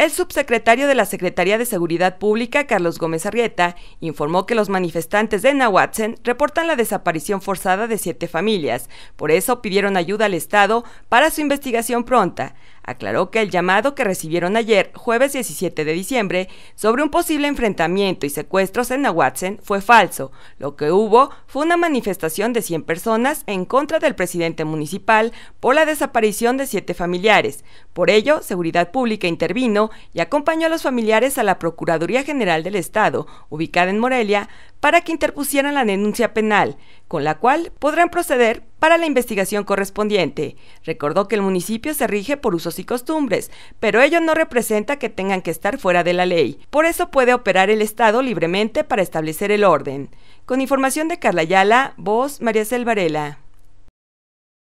El subsecretario de la Secretaría de Seguridad Pública, Carlos Gómez Arrieta, informó que los manifestantes de Nahuatzen reportan la desaparición forzada de siete familias. Por eso pidieron ayuda al Estado para su investigación pronta. Aclaró que el llamado que recibieron ayer, jueves 17 de diciembre, sobre un posible enfrentamiento y secuestros en Nahuatzen fue falso. Lo que hubo fue una manifestación de 100 personas en contra del presidente municipal por la desaparición de siete familiares. Por ello, Seguridad Pública intervino y acompañó a los familiares a la Procuraduría General del Estado, ubicada en Morelia, para que interpusieran la denuncia penal, con la cual podrán proceder para la investigación correspondiente. Recordó que el municipio se rige por usos y costumbres, pero ello no representa que tengan que estar fuera de la ley. Por eso puede operar el Estado libremente para establecer el orden. Con información de Carla Ayala, voz María Selvarela.